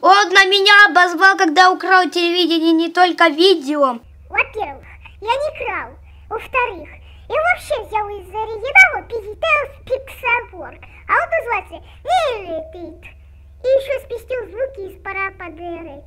Он на меня обозвал, когда украл телевидение, не только видео. Во-первых, я не крал. Во-вторых, я вообще взял из оригинала Пизитеус Пиксаборг, а он называется Элитит. И еще спустил звуки из парападеры.